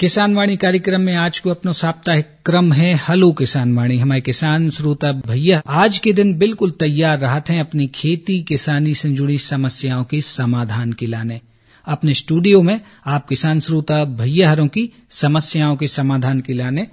किसान वाणी कार्यक्रम में आज को अपना साप्ताहिक क्रम है हलो किसान वाणी हमारे किसान श्रोता भैया आज के दिन बिल्कुल तैयार रहते हैं अपनी खेती किसानी से जुड़ी समस्याओं के समाधान के लाने अपने स्टूडियो में आप किसान श्रोता भैया हरों की समस्याओं के समाधान के लाने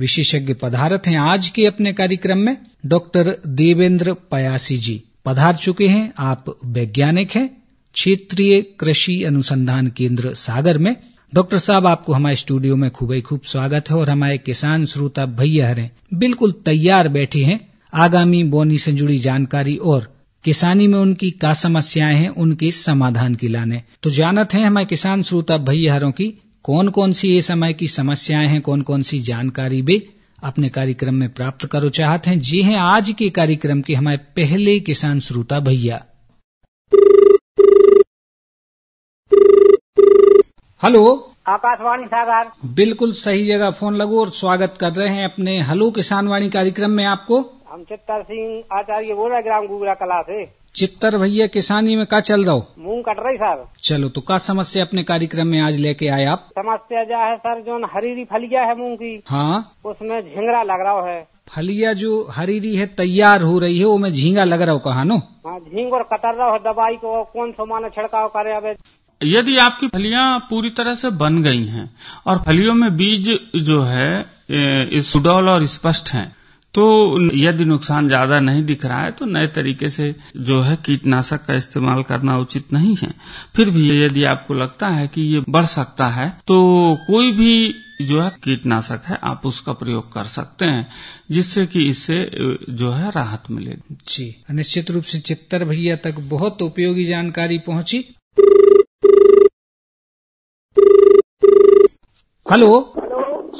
विशेषज्ञ पधारत हैं आज के अपने कार्यक्रम में डॉक्टर देवेंद्र पयासी जी पधार चुके हैं आप वैज्ञानिक हैं क्षेत्रीय कृषि अनुसंधान केंद्र सागर में डॉक्टर साहब आपको हमारे स्टूडियो में खूब ही खूब स्वागत है और हमारे किसान श्रोता भैया हरे बिल्कुल तैयार बैठे हैं आगामी बोनी से जुड़ी जानकारी और किसानी में उनकी क्या समस्याएं हैं उनके समाधान की लाने तो जानत है हमारे किसान श्रोता भैया हरों की कौन कौन सी ये समय की समस्याएं हैं कौन कौन सी जानकारी भी अपने कार्यक्रम में प्राप्त करो चाहते हैं जी हैं आज के कार्यक्रम के हमारे पहले किसान श्रोता भैया हेलो आकाशवाणी सागर बिल्कुल सही जगह फोन लगो और स्वागत कर रहे हैं अपने हलो किसान वाणी कार्यक्रम में आपको हम चित्तर सिंह आचार्य बोल रहे ग्राम गुगरा कला से चित्तर भैया किसानी में का चल रहा हूँ मूंग कट रही सर चलो तो का समस्या अपने कार्यक्रम में आज लेके आए आप समस्या जो है सर जो हरीरी फलिया है मूंग की हाँ उसमें झिंगरा लग रहा है फलिया जो हरीरी है तैयार हो रही है वो में झींगा लग रहा हूँ कहा नो हाँ, झींग और कतर रहा हो दवाई को कौन सो माना छिड़काव करे अब यदि आपकी फलियां पूरी तरह से बन गई हैं और फलियों में बीज जो है सुडौल और स्पष्ट हैं तो यदि नुकसान ज्यादा नहीं दिख रहा है तो नए तरीके से जो है कीटनाशक का इस्तेमाल करना उचित नहीं है फिर भी यदि आपको लगता है कि ये बढ़ सकता है तो कोई भी जो है कीटनाशक है आप उसका प्रयोग कर सकते हैं जिससे कि इससे जो है राहत मिलेगी जी निश्चित रूप से चित्तर भैया तक बहुत उपयोगी जानकारी पहुंची Hallo?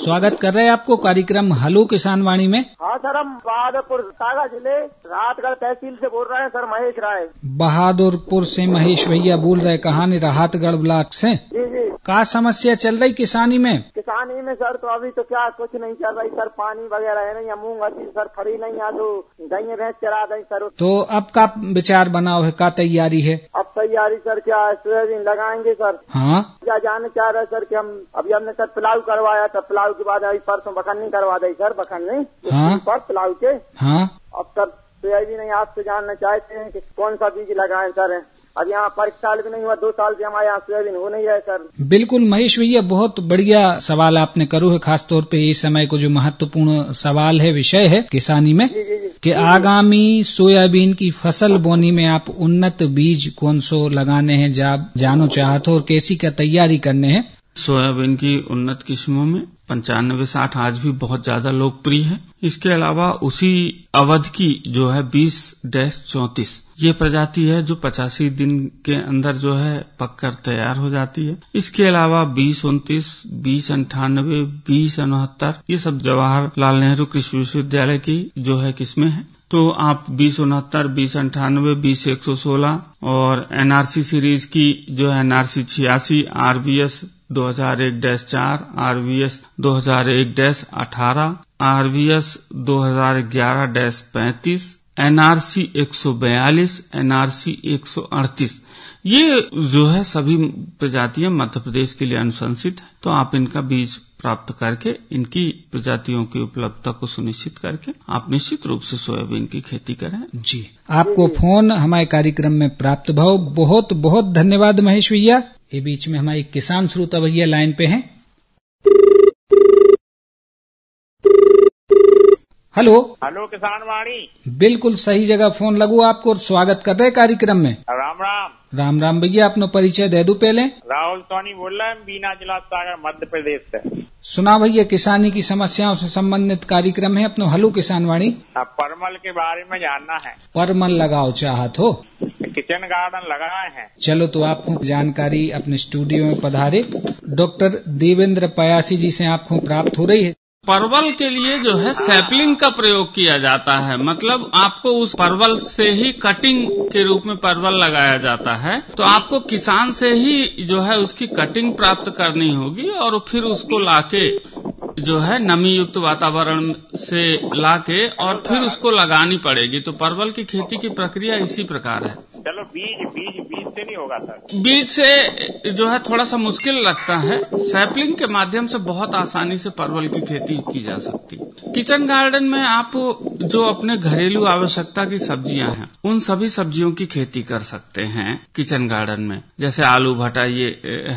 स्वागत कर रहे हैं आपको कार्यक्रम हलो किसान वाणी में हाँ सर हम बहादुरपुर सागर जिले राहतगढ़ तहसील से बोल रहे हैं सर महेश राय बहादुरपुर से महेश भैया बोल रहे कहानी राहतगढ़ ब्लॉक से जी जी का समस्या चल रही किसानी में किसानी में सर तो अभी तो क्या कुछ नहीं चल रही सर पानी वगैरह है नहीं मूंग अच्छी सर फरी नहीं यहाँ तो गई भैंस चरा गई सर तो अब का विचार बनाओ है का तैयारी है अब तैयारी सर क्या सोयाबीन लगाएंगे सर हाँ क्या जानना चाह रहे सर की हम अभी हमने सर पिलाऊ करवाया था तो लाऊ के बाद आई परसों नहीं करवा दी सर बखन्नी हाँ? पर्स लाऊ के हाँ? अब सर सोयाबीन नहीं आपसे जानना चाहते हैं कि कौन सा बीज लगाए सर अब यहाँ परीक्षा भी नहीं हुआ दो साल से हमारे यहाँ सोयाबीन हो नहीं है सर बिल्कुल महेश भैया बहुत बढ़िया सवाल आपने करो है खासतौर पे इस समय को जो महत्वपूर्ण सवाल है विषय है किसानी में जी, जी, जी, कि आगामी सोयाबीन की फसल बोनी में आप उन्नत बीज कौन सो लगाने हैं जब जानो चाहते हो और कैसी का तैयारी करने हैं सोयाबीन की उन्नत किस्मों में पंचानवे साठ आज भी बहुत ज्यादा लोकप्रिय है इसके अलावा उसी अवध की जो है बीस डैश चौतीस ये प्रजाति है जो पचासी दिन के अंदर जो है पककर तैयार हो जाती है इसके अलावा बीस उन्तीस बीस अंठानवे बीस उनहत्तर ये सब जवाहरलाल नेहरू कृषि विश्वविद्यालय की जो है किस्में हैं तो आप बीस उनहत्तर बीस अंठानवे बीस एक सौ सोलह और एनआरसी सीरीज की जो है एनआरसी छियासी आरबीएस दो हजार एक डैश चार आर दो हजार एक डैश अठारह दो हजार ग्यारह डैश पैंतीस एनआरसी 142, एनआरसी 138 ये जो है सभी प्रजातियां मध्य प्रदेश के लिए अनुशंसित है तो आप इनका बीज प्राप्त करके इनकी प्रजातियों की उपलब्धता को सुनिश्चित करके आप निश्चित रूप से सोयाबीन की खेती करें जी आपको फोन हमारे कार्यक्रम में प्राप्त भाव बहुत बहुत धन्यवाद महेश भैया ये बीच में हमारी किसान श्रोता भैया लाइन पे हैं हेलो हेलो किसान वाणी बिल्कुल सही जगह फोन लगू आपको और स्वागत कर रहे कार्यक्रम में राम राम राम राम भैया अपना परिचय दे दू पहले राहुल सोनी बोल रहा है बीना जिला सागर मध्य प्रदेश से सुना भैया किसानी की समस्याओं से संबंधित कार्यक्रम है अपनो हेलो किसान वाणी हाँ, परमल के बारे में जानना है परमल लगाओ चाहत हो किचन गार्डन लगाए हैं चलो तो आपको जानकारी अपने स्टूडियो में पधारे डॉक्टर देवेंद्र पयासी जी से आपको प्राप्त हो रही है परवल के लिए जो है सैपलिंग का प्रयोग किया जाता है मतलब आपको उस परवल से ही कटिंग के रूप में परवल लगाया जाता है तो आपको किसान से ही जो है उसकी कटिंग प्राप्त करनी होगी और फिर उसको लाके जो है नमी युक्त वातावरण से लाके और फिर उसको लगानी पड़ेगी तो परवल की खेती की प्रक्रिया इसी प्रकार है चलो बीज बीज बीज से नहीं होगा सर बीज से जो है थोड़ा सा मुश्किल लगता है सैपलिंग के माध्यम से बहुत आसानी से परवल की खेती की जा सकती है किचन गार्डन में आप जो अपने घरेलू आवश्यकता की सब्जियां हैं उन सभी सब्जियों की खेती कर सकते हैं किचन गार्डन में जैसे आलू भटा ये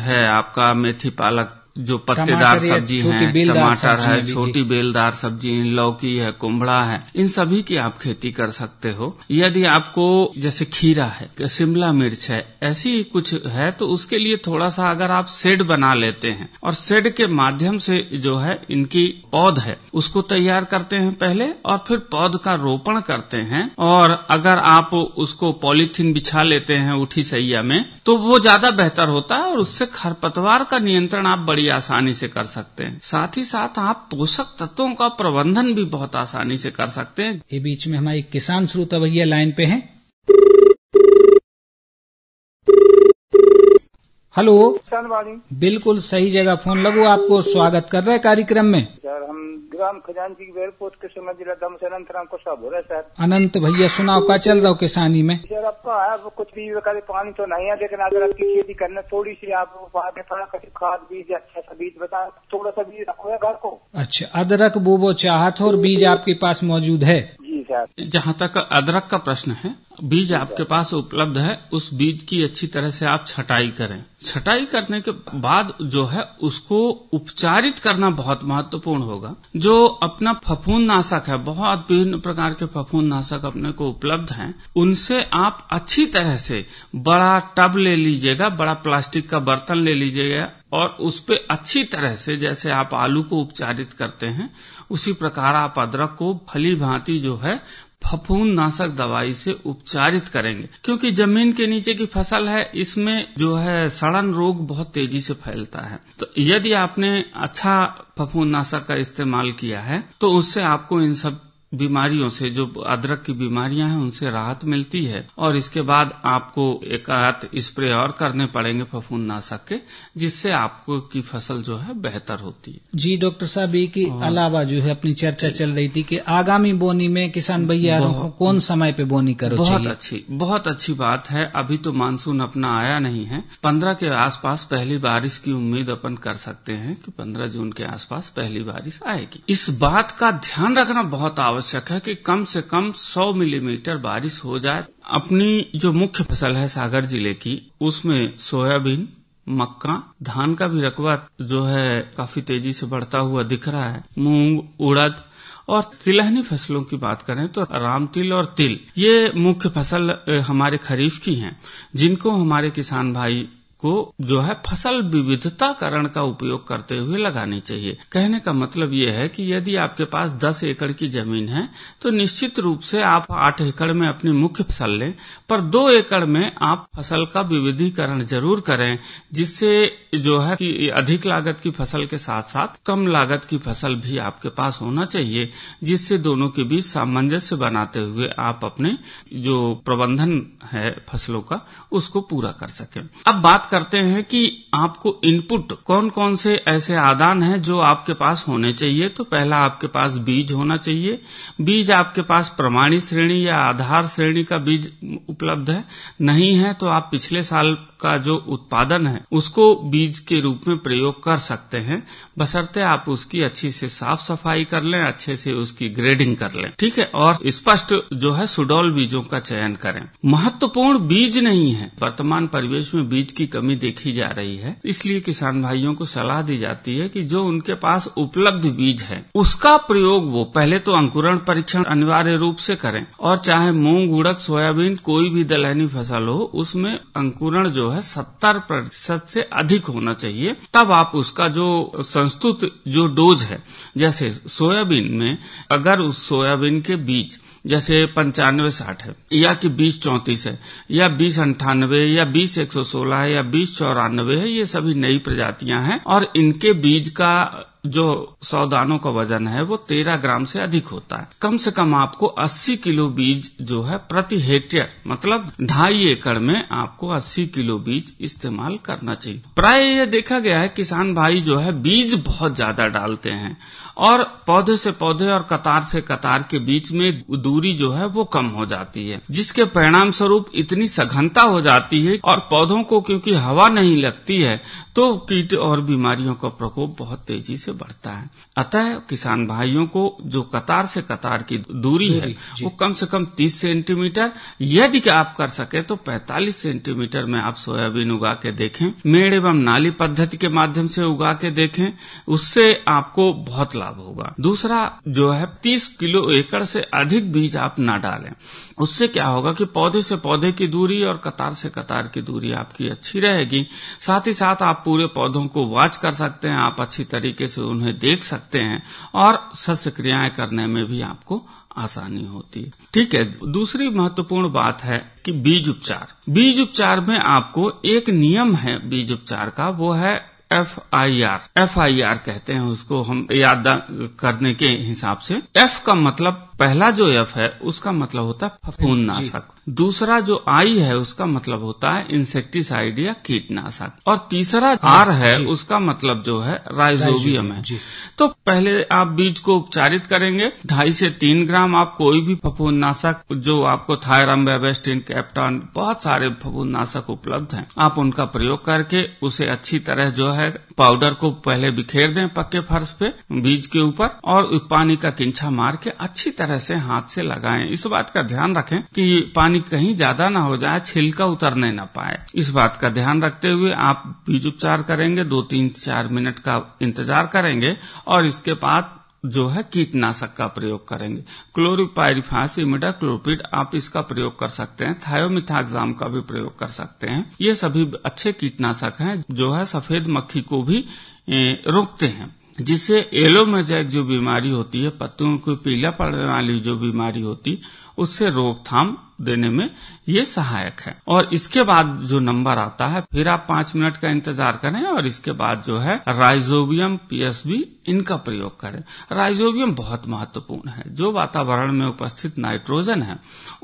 है आपका मेथी पालक जो पत्तेदार सब्जी है टमाटर है छोटी बेलदार सब्जी लौकी है कुम्भड़ा है इन सभी की आप खेती कर सकते हो यदि आपको जैसे खीरा है शिमला मिर्च है ऐसी कुछ है तो उसके लिए थोड़ा सा अगर आप सेड बना लेते हैं और सेड के माध्यम से जो है इनकी पौध है उसको तैयार करते हैं पहले और फिर पौध का रोपण करते हैं और अगर आप उसको पॉलीथिन बिछा लेते हैं उठी सैया में तो वो ज्यादा बेहतर होता है और उससे खरपतवार का नियंत्रण आप बड़ी भी आसानी से कर सकते हैं साथ ही साथ आप पोषक तत्वों का प्रबंधन भी बहुत आसानी से कर सकते हैं ये बीच में हमारे किसान श्रोता भैया लाइन पे हैं हेलो बिल्कुल सही जगह फोन लगो आपको स्वागत कर रहे हैं कार्यक्रम में सर हम ग्राम खजानची बेलपोत के समय जिला दम से अनंत राम कुशवाहा बोल रहे सर अनंत भैया सुनाओ का चल रहा हो किसानी में सर तो आपका वो कुछ भी करे पानी तो नहीं है लेकिन अगर आपकी खेती करना थोड़ी सी आप खाद बीज अच्छा सा बीज बता थोड़ा सा बीज रखो घर को अच्छा अदरक बोबो चाहत और बीज आपके पास मौजूद है जी सर जहाँ तक अदरक का प्रश्न है बीज आपके पास उपलब्ध है उस बीज की अच्छी तरह से आप छटाई करें छटाई करने के बाद जो है उसको उपचारित करना बहुत महत्वपूर्ण होगा जो अपना फफून नाशक है बहुत विभिन्न प्रकार के फफून नाशक अपने को उपलब्ध हैं उनसे आप अच्छी तरह से बड़ा टब ले लीजिएगा बड़ा प्लास्टिक का बर्तन ले लीजिएगा और उस पर अच्छी तरह से जैसे आप आलू को उपचारित करते हैं उसी प्रकार आप अदरक को फली भांति जो है फफूंद नाशक दवाई से उपचारित करेंगे क्योंकि जमीन के नीचे की फसल है इसमें जो है सड़न रोग बहुत तेजी से फैलता है तो यदि आपने अच्छा फफूंद नाशक का इस्तेमाल किया है तो उससे आपको इन सब बीमारियों से जो अदरक की बीमारियां हैं उनसे राहत मिलती है और इसके बाद आपको एक आध स्प्रे और करने पड़ेंगे फफूंद नाशक के जिससे आपको की फसल जो है बेहतर होती है जी डॉक्टर साहब एक अलावा जो है अपनी चर्चा चल रही थी कि आगामी बोनी में किसान भैया कौन समय पे बोनी करो बहुत चाहिए? अच्छी बहुत अच्छी बात है अभी तो मानसून अपना आया नहीं है पंद्रह के आसपास पहली बारिश की उम्मीद अपन कर सकते हैं कि पंद्रह जून के आसपास पहली बारिश आएगी इस बात का ध्यान रखना बहुत आवश्यक आवश्यक है कि कम से कम 100 मिलीमीटर बारिश हो जाए अपनी जो मुख्य फसल है सागर जिले की उसमें सोयाबीन मक्का धान का भी रकबा जो है काफी तेजी से बढ़ता हुआ दिख रहा है मूंग उड़द और तिलहनी फसलों की बात करें तो रामतिल और तिल ये मुख्य फसल हमारे खरीफ की हैं जिनको हमारे किसान भाई को जो है फसल विविधताकरण का उपयोग करते हुए लगानी चाहिए कहने का मतलब यह है कि यदि आपके पास दस एकड़ की जमीन है तो निश्चित रूप से आप आठ एकड़ में अपनी मुख्य फसल लें पर दो एकड़ में आप फसल का विविधीकरण जरूर करें जिससे जो है कि अधिक लागत की फसल के साथ साथ कम लागत की फसल भी आपके पास होना चाहिए जिससे दोनों के बीच सामंजस्य बनाते हुए आप अपने जो प्रबंधन है फसलों का उसको पूरा कर सकें अब बात कर करते हैं कि आपको इनपुट कौन कौन से ऐसे आदान हैं जो आपके पास होने चाहिए तो पहला आपके पास बीज होना चाहिए बीज आपके पास प्रमाणित श्रेणी या आधार श्रेणी का बीज उपलब्ध है नहीं है तो आप पिछले साल का जो उत्पादन है उसको बीज के रूप में प्रयोग कर सकते हैं बसरते आप उसकी अच्छी से साफ सफाई कर लें अच्छे से उसकी ग्रेडिंग कर लें ठीक है और स्पष्ट जो है सुडौल बीजों का चयन करें महत्वपूर्ण बीज नहीं है वर्तमान परिवेश में बीज की कमी देखी जा रही है इसलिए किसान भाइयों को सलाह दी जाती है कि जो उनके पास उपलब्ध बीज है उसका प्रयोग वो पहले तो अंकुरण परीक्षण अनिवार्य रूप से करें और चाहे मूंग उड़द सोयाबीन कोई भी दलहनी फसल हो उसमें अंकुरण जो है सत्तर प्रतिशत से अधिक होना चाहिए तब आप उसका जो संस्तुत जो डोज है जैसे सोयाबीन में अगर उस सोयाबीन के बीज जैसे पंचानवे साठ है या कि बीस चौंतीस है या बीस अंठानवे या बीस एक सौ सोलह है या बीस चौरानवे है ये सभी नई प्रजातियां हैं और इनके बीज का जो सौदानों का वजन है वो तेरह ग्राम से अधिक होता है कम से कम आपको अस्सी किलो बीज जो है प्रति हेक्टेयर मतलब ढाई एकड़ में आपको अस्सी किलो बीज इस्तेमाल करना चाहिए प्राय ये देखा गया है किसान भाई जो है बीज बहुत ज्यादा डालते हैं और पौधे से पौधे और कतार से कतार के बीच में दूरी जो है वो कम हो जाती है जिसके परिणाम स्वरूप इतनी सघनता हो जाती है और पौधों को क्योंकि हवा नहीं लगती है तो कीट और बीमारियों का प्रकोप बहुत तेजी से बढ़ता है अतः किसान भाइयों को जो कतार से कतार की दूरी है वो कम से कम 30 सेंटीमीटर यदि आप कर सके तो 45 सेंटीमीटर में आप सोयाबीन उगा के देखें मेड़ एवं नाली पद्धति के माध्यम से उगा के देखें उससे आपको बहुत लाभ लाभ होगा दूसरा जो है तीस किलो एकड़ से अधिक बीज आप न डालें उससे क्या होगा कि पौधे से पौधे की दूरी और कतार से कतार की दूरी आपकी अच्छी रहेगी साथ ही साथ आप पूरे पौधों को वाच कर सकते हैं आप अच्छी तरीके से उन्हें देख सकते हैं और सस्य क्रियाएं करने में भी आपको आसानी होती है ठीक है दूसरी महत्वपूर्ण बात है कि बीज उपचार बीज उपचार में आपको एक नियम है बीज उपचार का वो है F I R F I R कहते हैं उसको हम याद करने के हिसाब से एफ का मतलब पहला जो एफ है उसका मतलब होता है नाशक दूसरा जो आई है उसका मतलब होता है इंसेक्टिसाइड या कीटनाशक और तीसरा हाँ, आर है उसका मतलब जो है राइजोबियम है तो पहले आप बीज को उपचारित करेंगे ढाई से तीन ग्राम आप कोई भी नाशक जो आपको थायरम वेबेस्टिन कैप्टन बहुत सारे नाशक उपलब्ध हैं आप उनका प्रयोग करके उसे अच्छी तरह जो है पाउडर को पहले बिखेर दें पक्के फर्श पे बीज के ऊपर और पानी का किंचा मार के अच्छी तरह तरह से हाथ से लगाएं इस बात का ध्यान रखें कि पानी कहीं ज्यादा ना हो जाए छिलका उतरने ना पाए इस बात का ध्यान रखते हुए आप बीज उपचार करेंगे दो तीन चार मिनट का इंतजार करेंगे और इसके बाद जो है कीटनाशक का प्रयोग करेंगे क्लोरीपायरिफास इमिडाक्लोपिड आप इसका प्रयोग कर सकते हैं थायोमिथाग्जाम का भी प्रयोग कर सकते हैं ये सभी अच्छे कीटनाशक हैं जो है सफेद मक्खी को भी रोकते हैं जिससे एलोमेजैक जो बीमारी होती है पत्तों को पीला पड़ने वाली जो बीमारी होती उससे रोकथाम देने में ये सहायक है और इसके बाद जो नंबर आता है फिर आप पांच मिनट का इंतजार करें और इसके बाद जो है राइजोबियम पीएसबी इनका प्रयोग करें राइजोबियम बहुत महत्वपूर्ण है जो वातावरण में उपस्थित नाइट्रोजन है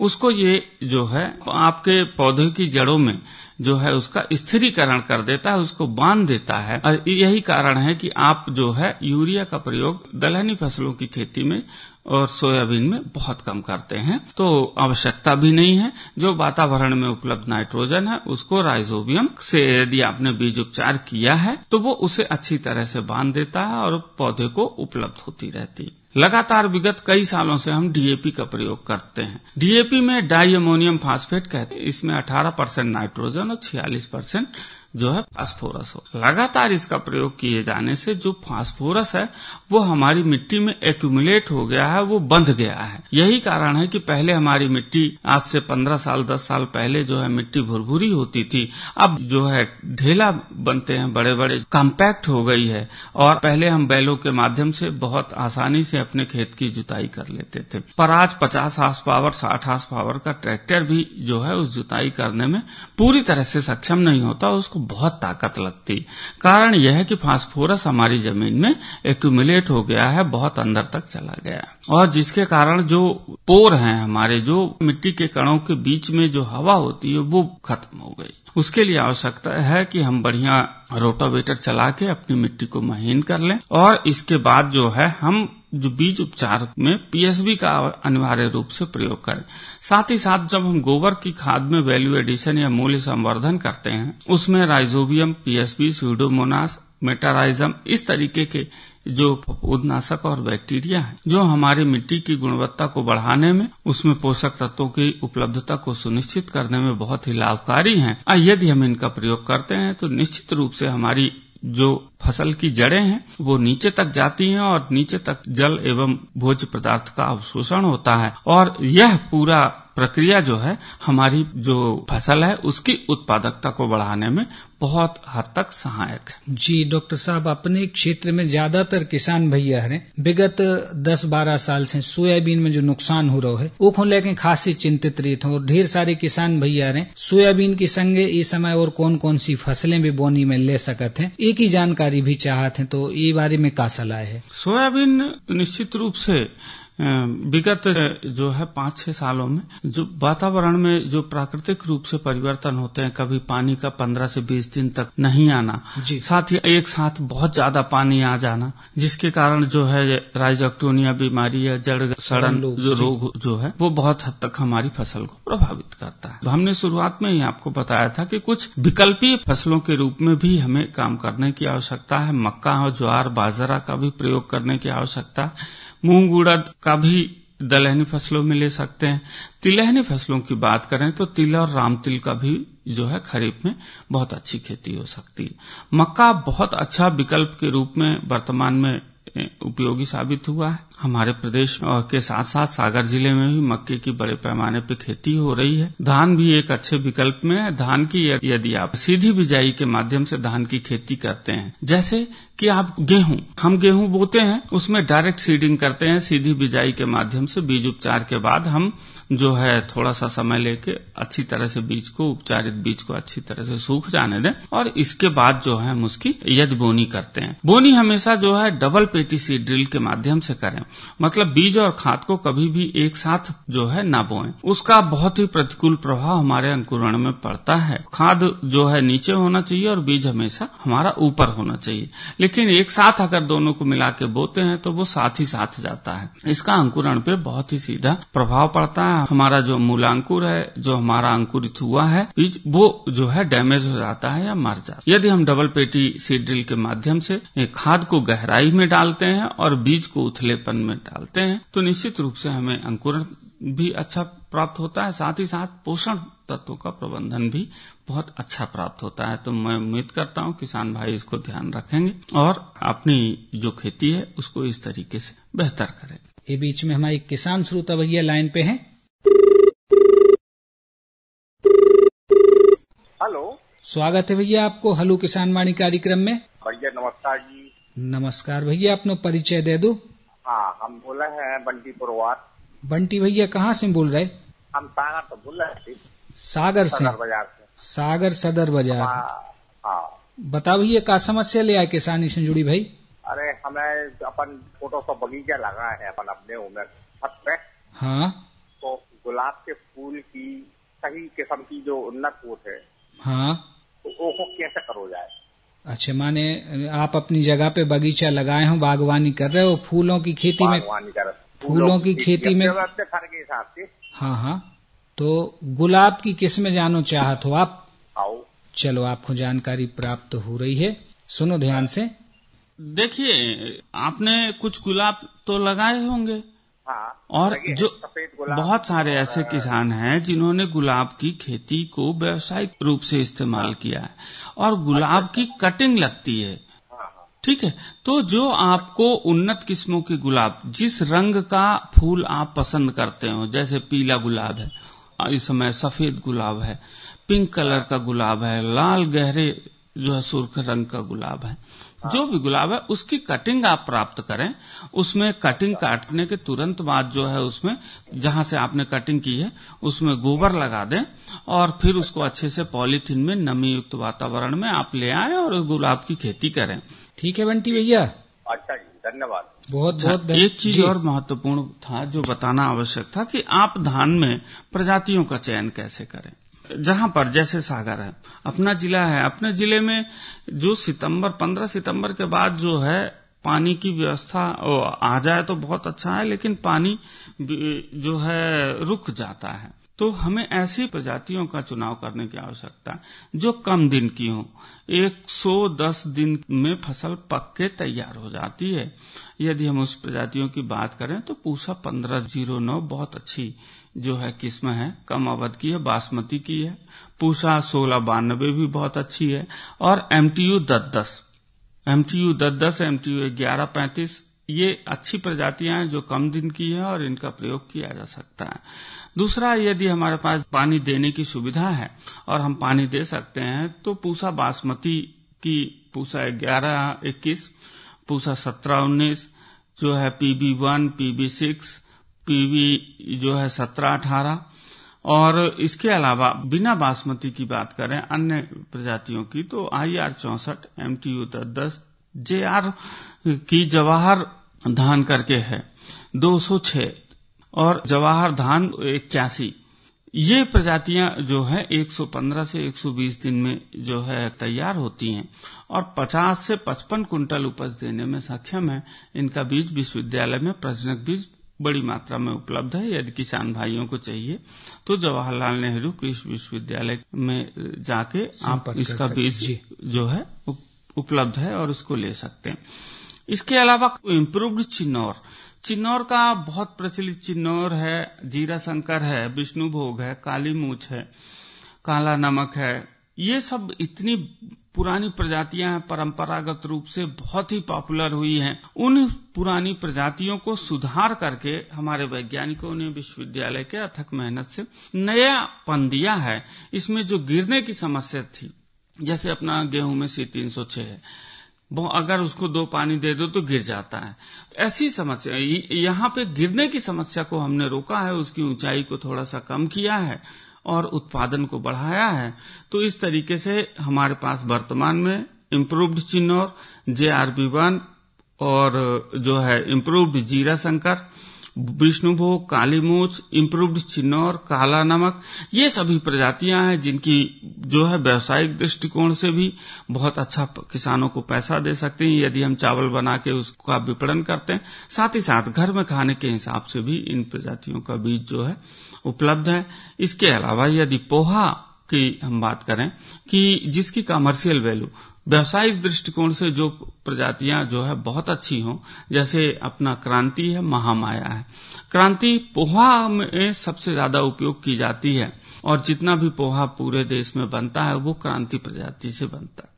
उसको ये जो है आपके पौधे की जड़ों में जो है उसका स्थिरीकरण कर देता है उसको बांध देता है और यही कारण है कि आप जो है यूरिया का प्रयोग दलहनी फसलों की खेती में और सोयाबीन में बहुत कम करते हैं तो आवश्यकता भी नहीं है जो वातावरण में उपलब्ध नाइट्रोजन है उसको राइजोबियम से यदि आपने बीज उपचार किया है तो वो उसे अच्छी तरह से बांध देता है और पौधे को उपलब्ध होती रहती है लगातार विगत कई सालों से हम डीएपी का प्रयोग करते हैं डीएपी में डाई अमोनियम फास्फेट कहते हैं इसमें 18 परसेंट नाइट्रोजन और 46 परसेंट जो है फास्फोरस हो लगातार इसका प्रयोग किए जाने से जो फास्फोरस है वो हमारी मिट्टी में एक्यूमुलेट हो गया है वो बंध गया है यही कारण है कि पहले हमारी मिट्टी आज से पंद्रह साल दस साल पहले जो है मिट्टी भुरभुरी होती थी अब जो है ढेला बनते हैं बड़े बड़े कॉम्पैक्ट हो गई है और पहले हम बैलों के माध्यम से बहुत आसानी से अपने खेत की जुताई कर लेते थे पर आज पचास हार्स पावर साठ हार्स पावर का ट्रैक्टर भी जो है उस जुताई करने में पूरी तरह से सक्षम नहीं होता उसको बहुत ताकत लगती कारण यह है कि फास्फोरस हमारी जमीन में एक्यूमुलेट हो गया है बहुत अंदर तक चला गया और जिसके कारण जो पोर है हमारे जो मिट्टी के कणों के बीच में जो हवा होती है वो खत्म हो गई उसके लिए आवश्यकता है कि हम बढ़िया रोटावेटर चला के अपनी मिट्टी को महीन कर लें और इसके बाद जो है हम जो बीज उपचार में पीएसबी का अनिवार्य रूप से प्रयोग करें साथ ही साथ जब हम गोबर की खाद में वैल्यू एडिशन या मूल्य संवर्धन करते हैं उसमें राइजोबियम पीएसबी स्यूडोमोनास मेटाराइजम इस तरीके के जो उदनाशक और बैक्टीरिया है जो हमारी मिट्टी की गुणवत्ता को बढ़ाने में उसमें पोषक तत्वों की उपलब्धता को सुनिश्चित करने में बहुत ही लाभकारी है और यदि हम इनका प्रयोग करते हैं तो निश्चित रूप से हमारी जो फसल की जड़ें हैं वो नीचे तक जाती हैं और नीचे तक जल एवं भोज्य पदार्थ का अवशोषण होता है और यह पूरा प्रक्रिया जो है हमारी जो फसल है उसकी उत्पादकता को बढ़ाने में बहुत हद तक सहायक है जी डॉक्टर साहब अपने क्षेत्र में ज्यादातर किसान भैया है विगत 10-12 साल से सोयाबीन में जो नुकसान हो रहा है वो खो लेके खासी चिंतित थे और ढेर सारे किसान भैया है सोयाबीन के संगे इस समय और कौन कौन सी फसलें भी बोनी में ले सकते हैं एक ही जानकारी भी चाहते हैं तो ये बारे में का सलाह है सोयाबीन निश्चित रूप से विगत जो है पांच छह सालों में जो वातावरण में जो प्राकृतिक रूप से परिवर्तन होते हैं कभी पानी का पंद्रह से बीस दिन तक नहीं आना साथ ही एक साथ बहुत ज्यादा पानी आ जाना जिसके कारण जो है राइजोक्टोनिया बीमारी या जड़ सड़न जो रोग जो है वो बहुत हद तक हमारी फसल को प्रभावित करता है हमने शुरुआत में ही आपको बताया था कि कुछ विकल्पीय फसलों के रूप में भी हमें काम करने की आवश्यकता है मक्का और ज्वार बाजरा का भी प्रयोग करने की आवश्यकता है मूंग उड़द का भी दलहनी फसलों में ले सकते हैं तिलहनी फसलों की बात करें तो तिल और रामतिल का भी जो है खरीफ में बहुत अच्छी खेती हो सकती है मक्का बहुत अच्छा विकल्प के रूप में वर्तमान में उपयोगी साबित हुआ है हमारे प्रदेश के साथ साथ सागर जिले में भी मक्के की बड़े पैमाने पर खेती हो रही है धान भी एक अच्छे विकल्प में है धान की यदि आप सीधी बिजाई के माध्यम से धान की खेती करते हैं जैसे कि आप गेहूं हम गेहूं बोते हैं उसमें डायरेक्ट सीडिंग करते हैं सीधी बिजाई के माध्यम से बीज उपचार के बाद हम जो है थोड़ा सा समय लेके अच्छी तरह से बीज को उपचारित बीज को अच्छी तरह से सूख जाने दें और इसके बाद जो है हम उसकी यद बोनी करते हैं बोनी हमेशा जो है डबल पे एटीसी ड्रिल के माध्यम से करें मतलब बीज और खाद को कभी भी एक साथ जो है ना बोए उसका बहुत ही प्रतिकूल प्रभाव हमारे अंकुरण में पड़ता है खाद जो है नीचे होना चाहिए और बीज हमेशा हमारा ऊपर होना चाहिए लेकिन एक साथ अगर दोनों को मिला के बोते हैं तो वो साथ ही साथ जाता है इसका अंकुरण पे बहुत ही सीधा प्रभाव पड़ता है हमारा जो मूलांकुर है जो हमारा अंकुरित हुआ है बीज वो जो है डैमेज हो जाता है या मर जाता है यदि हम डबल पेटी सीड ड्रिल के माध्यम से खाद को गहराई में डाल डालते हैं और बीज को उथलेपन में डालते हैं तो निश्चित रूप से हमें अंकुरण भी अच्छा प्राप्त होता है साथ ही साथ पोषण तत्वों का प्रबंधन भी बहुत अच्छा प्राप्त होता है तो मैं उम्मीद करता हूं किसान भाई इसको ध्यान रखेंगे और अपनी जो खेती है उसको इस तरीके से बेहतर करें ये बीच में हमारे किसान श्रोता भैया लाइन पे हैं हेलो स्वागत है भैया आपको हेलो किसान वाणी कार्यक्रम में भैया नमस्कार जी नमस्कार भैया अपना परिचय दे दो हाँ हम बोले हैं बंटी पुरवार बंटी भैया कहाँ से बोल रहे हम सागर तो बोल रहे सागर से बाजार से सागर सदर बाजार हाँ, हाँ। बताओ भैया का समस्या ले आए किसानी से जुड़ी भाई अरे हमें अपन छोटो सा बगीचा लगा है अपन अपने उम्र छत पे हाँ तो गुलाब के फूल की सही किस्म की जो उन्नत वो थे हाँ तो वो कैसे करो जाए अच्छा माने आप अपनी जगह पे बगीचा लगाए हो बागवानी कर रहे हो फूलों की खेती में फूलों की खेती में हिसाब से हाँ हाँ तो गुलाब की किस्में जानो चाहत हो आप आओ चलो आपको जानकारी प्राप्त हो रही है सुनो ध्यान से देखिए आपने कुछ गुलाब तो लगाए होंगे हाँ और जो बहुत सारे ऐसे किसान हैं जिन्होंने गुलाब की खेती को व्यावसायिक रूप से इस्तेमाल हाँ। किया है और गुलाब अच्छा, की अच्छा। कटिंग लगती है हाँ, हाँ। ठीक है तो जो आपको उन्नत किस्मों के गुलाब जिस रंग का फूल आप पसंद करते हो जैसे पीला गुलाब है इस समय सफेद गुलाब है पिंक कलर का गुलाब है लाल गहरे जो है सुर्ख रंग का गुलाब है हाँ। जो भी गुलाब है उसकी कटिंग आप प्राप्त करें उसमें कटिंग काटने के तुरंत बाद जो है उसमें जहां से आपने कटिंग की है उसमें गोबर लगा दें और फिर उसको अच्छे से पॉलीथीन में नमी युक्त वातावरण में आप ले आए और गुलाब की खेती करें ठीक है बंटी भैया अच्छा जी धन्यवाद बहुत अच्छा, बहुत एक चीज और महत्वपूर्ण था जो बताना आवश्यक था कि आप धान में प्रजातियों का चयन कैसे करें जहां पर जैसे सागर है अपना जिला है अपने जिले में जो सितंबर पंद्रह सितंबर के बाद जो है पानी की व्यवस्था आ जाए तो बहुत अच्छा है लेकिन पानी जो है रुक जाता है तो हमें ऐसी प्रजातियों का चुनाव करने की आवश्यकता जो कम दिन की हो 110 दिन में फसल पक के तैयार हो जाती है यदि हम उस प्रजातियों की बात करें तो पूसा पंद्रह जीरो नौ बहुत अच्छी जो है किस्म है कम अवध की है बासमती की है पूसा सोलह बानबे भी बहुत अच्छी है और एम टी यू दस दस एम टी यू दस दस एम टी यू ग्यारह पैंतीस ये अच्छी प्रजातियां हैं जो कम दिन की है और इनका प्रयोग किया जा सकता है दूसरा यदि हमारे पास पानी देने की सुविधा है और हम पानी दे सकते हैं तो पूसा बासमती की पूसा ग्यारह इक्कीस पूसा सत्रह उन्नीस जो है PB one PB six PV जो है सत्रह अठारह और इसके अलावा बिना बासमती की बात करें अन्य प्रजातियों की तो आई आर चौसठ एम टी यू तो दस जे आर की जवाहर धान करके है दो सौ छह और जवाहर धान इक्यासी ये प्रजातियां जो है 115 से 120 दिन में जो है तैयार होती हैं और 50 से 55 कुंटल उपज देने में सक्षम है इनका बीज विश्वविद्यालय में प्रजनक बीज बड़ी मात्रा में उपलब्ध है यदि किसान भाइयों को चाहिए तो जवाहरलाल नेहरू कृषि विश्वविद्यालय में जाके आप इसका बीज जो है उपलब्ध है और उसको ले सकते हैं इसके अलावा इम्प्रूव्ड चिन्नौर चिन्नौर का बहुत प्रचलित चिन्नौर है जीरा शंकर है विष्णु भोग है काली मूछ है काला नमक है ये सब इतनी पुरानी प्रजातियां परंपरागत रूप से बहुत ही पॉपुलर हुई हैं उन पुरानी प्रजातियों को सुधार करके हमारे वैज्ञानिकों ने विश्वविद्यालय के अथक मेहनत से नया पन दिया है इसमें जो गिरने की समस्या थी जैसे अपना गेहूं में सी तीन सौ छह है वो अगर उसको दो पानी दे दो तो गिर जाता है ऐसी समस्या यहाँ पे गिरने की समस्या को हमने रोका है उसकी ऊंचाई को थोड़ा सा कम किया है और उत्पादन को बढ़ाया है तो इस तरीके से हमारे पास वर्तमान में improved Chinnaur J R B one और जो है इम्प्रूव्ड जीरा शंकर विष्णुभोग कालीमूछ इम्प्रूव्ड चिन्नौर काला नमक ये सभी प्रजातियां हैं जिनकी जो है व्यावसायिक दृष्टिकोण से भी बहुत अच्छा किसानों को पैसा दे सकते हैं यदि हम चावल बना के उसका विपणन करते हैं साथ ही साथ घर में खाने के हिसाब से भी इन प्रजातियों का बीज जो है उपलब्ध है इसके अलावा यदि पोहा की हम बात करें कि जिसकी कमर्शियल वैल्यू व्यावसायिक दृष्टिकोण से जो प्रजातियां जो है बहुत अच्छी हों जैसे अपना क्रांति है महामाया है क्रांति पोहा में सबसे ज्यादा उपयोग की जाती है और जितना भी पोहा पूरे देश में बनता है वो क्रांति प्रजाति से बनता है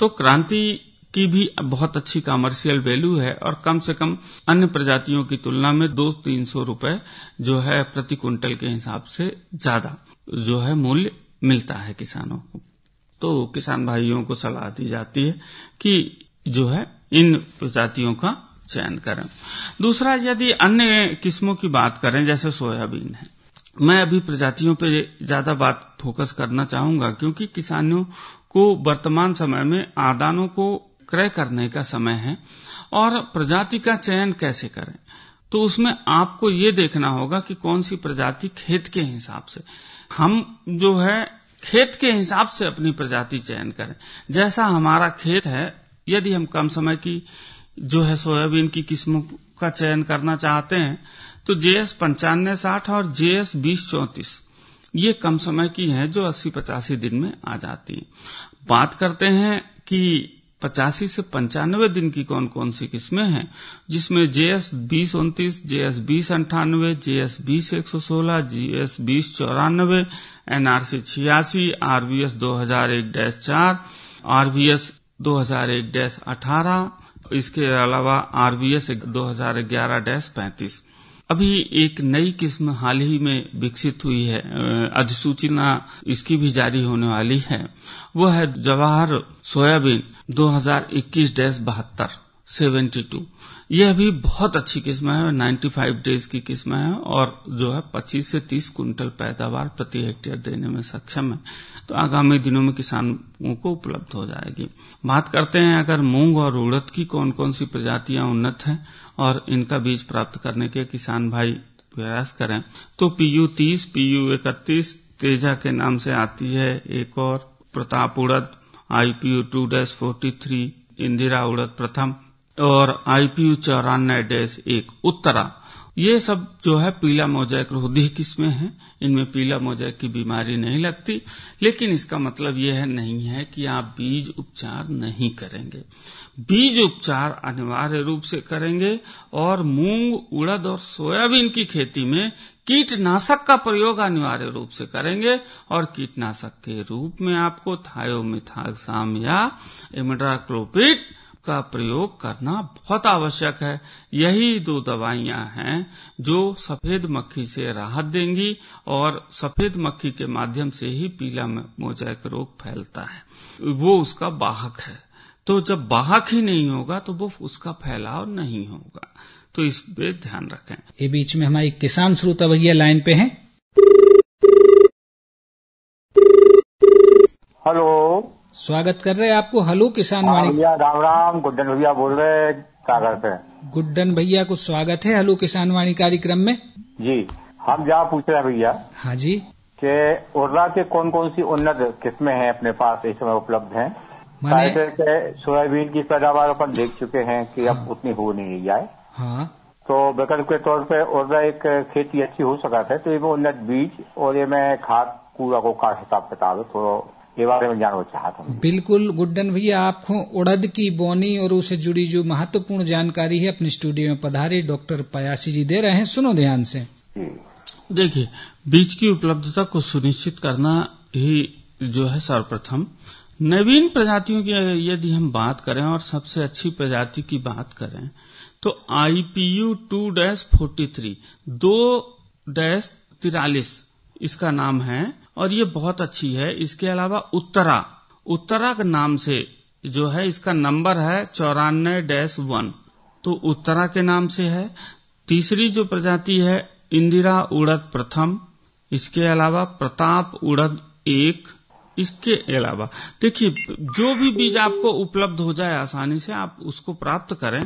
तो क्रांति की भी बहुत अच्छी कॉमर्शियल वैल्यू है और कम से कम अन्य प्रजातियों की तुलना में दो तीन सौ रूपये जो है प्रति क्विंटल के हिसाब से ज्यादा जो है मूल्य मिलता है किसानों को तो किसान भाइयों को सलाह दी जाती है कि जो है इन प्रजातियों का चयन करें दूसरा यदि अन्य किस्मों की बात करें जैसे सोयाबीन है मैं अभी प्रजातियों पर ज्यादा बात फोकस करना चाहूंगा क्योंकि किसानों को वर्तमान समय में आदानों को क्रय करने का समय है और प्रजाति का चयन कैसे करें तो उसमें आपको ये देखना होगा कि कौन सी प्रजाति खेत के हिसाब से हम जो है खेत के हिसाब से अपनी प्रजाति चयन करें जैसा हमारा खेत है यदि हम कम समय की जो है सोयाबीन की किस्मों का चयन करना चाहते हैं तो जेएस पंचानवे साठ और जेएस बीस चौंतीस ये कम समय की है जो अस्सी पचासी दिन में आ जाती है बात करते हैं कि पचासी से पंचानवे दिन की कौन कौन सी किस्में हैं जिसमें जे एस बीस उन्तीस जेएस बीस अंठानवे जेएस बीस एक सौ सोलह जीएस बीस चौरानवे एनआरसी छियासी आरबीएस दो हजार एक डैश चार आरबीएस दो हजार एक डैश अठारह इसके अलावा आरबीएस दो हजार ग्यारह डैश पैंतीस अभी एक नई किस्म हाल ही में विकसित हुई है अधिसूचना इसकी भी जारी होने वाली है वो है जवाहर सोयाबीन 2021 डैश बहत्तर सेवेंटी टू यह भी बहुत अच्छी किस्म है 95 डेज की किस्म है और जो है 25 से 30 कुंटल पैदावार प्रति हेक्टेयर देने में सक्षम है तो आगामी दिनों में किसानों को उपलब्ध हो जाएगी बात करते हैं अगर मूंग और उड़द की कौन कौन सी प्रजातियां उन्नत हैं और इनका बीज प्राप्त करने के किसान भाई प्रयास करें तो पीयू तीस पीयू इकतीस तेजा के नाम से आती है एक और Pratap Urad IPU two dash forty three Indira Urad Pratham और आई चौरानवे डैश एक उत्तरा ये सब जो है पीला मोजैक रोधी किस्में हैं इनमें पीला मोजैक की बीमारी नहीं लगती लेकिन इसका मतलब यह है नहीं है कि आप बीज उपचार नहीं करेंगे बीज उपचार अनिवार्य रूप से करेंगे और मूंग उड़द और सोयाबीन की खेती में कीटनाशक का प्रयोग अनिवार्य रूप से करेंगे और कीटनाशक के रूप में आपको थायोमिथाक्साम या एमड्राक्लोपिट का प्रयोग करना बहुत आवश्यक है यही दो दवाइयां हैं जो सफेद मक्खी से राहत देंगी और सफेद मक्खी के माध्यम से ही पीला मोजैक रोग फैलता है वो उसका बाहक है तो जब बाहक ही नहीं होगा तो वो उसका फैलाव नहीं होगा तो इस पे ध्यान रखें ये बीच में हमारे किसान श्रोता भैया लाइन पे हैं हेलो स्वागत कर रहे हैं आपको हेलो किसान वाणी भैया राम राम गुड्डन भैया बोल रहे सागर से गुड्डन भैया को स्वागत है हेलो किसान वाणी कार्यक्रम में जी हम जहाँ पूछ रहे हैं भैया हाँ जी के उर्ला के कौन कौन सी उन्नत किस्में हैं अपने पास इस समय उपलब्ध हैं सोयाबीन की पैदावार अपन देख चुके हैं कि अब हाँ। उतनी हो नहीं जाए हाँ तो विकल्प के तौर पे उर्ला एक खेती अच्छी हो सका है तो ये उन्नत बीज और ये मैं खाद कूड़ा को का हिसाब किताब है के बारे में जानना चाहता हूँ बिल्कुल गुड्डन भैया आपको उड़द की बोनी और उससे जुड़ी जो महत्वपूर्ण जानकारी है अपने स्टूडियो में पधारे डॉक्टर पयासी जी दे रहे हैं सुनो ध्यान से देखिए बीज की उपलब्धता को सुनिश्चित करना ही जो है सर्वप्रथम नवीन प्रजातियों की यदि हम बात करें और सबसे अच्छी प्रजाति की बात करें तो IPU two dash forty three दो डैश तिरालीस इसका नाम है और ये बहुत अच्छी है इसके अलावा उत्तरा उत्तरा के नाम से जो है इसका नंबर है चौरानवे डैश वन तो उत्तरा के नाम से है तीसरी जो प्रजाति है इंदिरा उड़द प्रथम इसके अलावा प्रताप उड़द एक इसके अलावा देखिए जो भी बीज आपको उपलब्ध हो जाए आसानी से आप उसको प्राप्त करें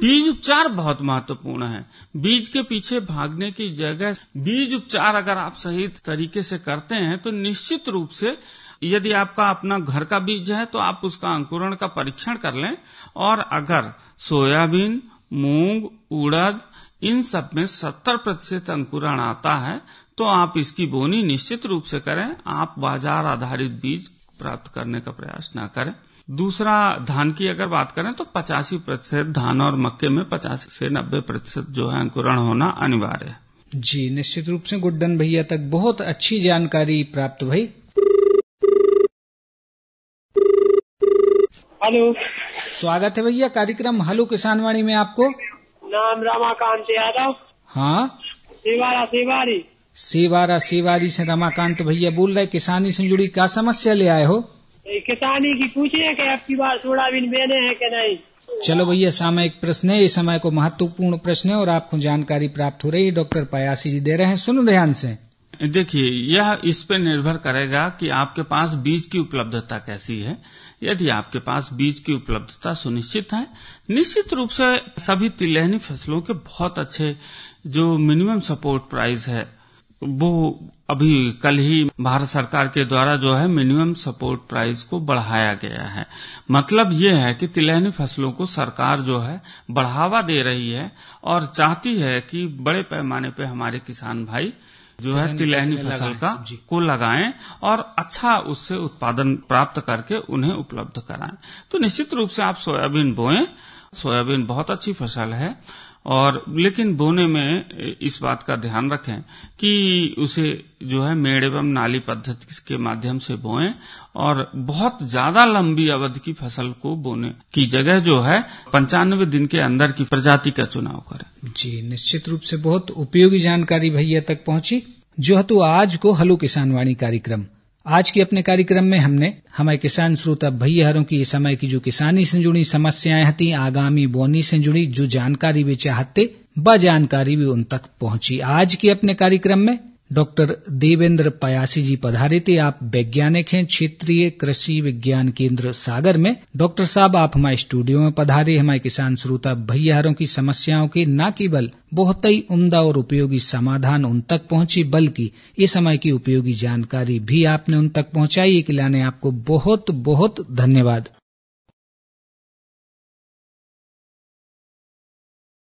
बीज उपचार बहुत महत्वपूर्ण है बीज के पीछे भागने की जगह बीज उपचार अगर आप सही तरीके से करते हैं तो निश्चित रूप से यदि आपका अपना घर का बीज है तो आप उसका अंकुरण का परीक्षण कर लें और अगर सोयाबीन मूंग उड़द इन सब में सत्तर प्रतिशत अंकुरण आता है तो आप इसकी बोनी निश्चित रूप से करें आप बाजार आधारित बीज प्राप्त करने का प्रयास ना करें दूसरा धान की अगर बात करें तो पचासी प्रतिशत धान और मक्के में पचास से नब्बे प्रतिशत जो है अंकुरण होना अनिवार्य है जी निश्चित रूप से गुड्डन भैया तक बहुत अच्छी जानकारी प्राप्त भाई हेलो स्वागत है भैया कार्यक्रम हेलो वाणी में आपको नाम रमाकांत यादव हाँ तिवारा तिवारी सेवारा सेवारी से रमाकांत भैया बोल रहे किसानी से जुड़ी क्या समस्या ले आए हो किसानी की पूछिए कि आपकी बार सोयाबीन बेने है कि नहीं चलो भैया सामयिक प्रश्न है ये समय को महत्वपूर्ण प्रश्न है और आपको जानकारी प्राप्त हो रही है डॉक्टर पयासी जी दे रहे हैं सुनो ध्यान से देखिए यह इस पर निर्भर करेगा कि आपके पास बीज की उपलब्धता कैसी है यदि आपके पास बीज की उपलब्धता सुनिश्चित है निश्चित रूप से सभी तिलहनी फसलों के बहुत अच्छे जो मिनिमम सपोर्ट प्राइस है वो अभी कल ही भारत सरकार के द्वारा जो है मिनिमम सपोर्ट प्राइस को बढ़ाया गया है मतलब ये है कि तिलहनी फसलों को सरकार जो है बढ़ावा दे रही है और चाहती है कि बड़े पैमाने पे हमारे किसान भाई जो है तिलहनी फसल का को लगाएं और अच्छा उससे उत्पादन प्राप्त करके उन्हें उपलब्ध कराएं तो निश्चित रूप से आप सोयाबीन बोएं सोयाबीन बहुत अच्छी फसल है और लेकिन बोने में इस बात का ध्यान रखें कि उसे जो है मेड़ एवं नाली पद्धति के माध्यम से बोएं और बहुत ज्यादा लंबी अवधि की फसल को बोने की जगह जो है पंचानवे दिन के अंदर की प्रजाति का चुनाव करें जी निश्चित रूप से बहुत उपयोगी जानकारी भैया तक पहुंची जो है तो आज को हलो किसान वाणी कार्यक्रम आज के अपने कार्यक्रम में हमने हमारे किसान श्रोता भैयाहरों की इस समय की जो किसानी से जुड़ी समस्याएं थी आगामी बोनी से जुड़ी जो जानकारी भी चाहते ब जानकारी भी उन तक पहुंची आज के अपने कार्यक्रम में डॉक्टर देवेंद्र पयासी जी पधारे थे आप वैज्ञानिक हैं क्षेत्रीय कृषि विज्ञान केंद्र सागर में डॉक्टर साहब आप हमारे स्टूडियो में पधारे हमारे किसान श्रोता भैयाहरों की समस्याओं के न केवल बहुत ही उम्दा और उपयोगी समाधान उन तक पहुंचे बल्कि इस समय की उपयोगी जानकारी भी आपने उन तक पहुंचाई के लाने आपको बहुत बहुत धन्यवाद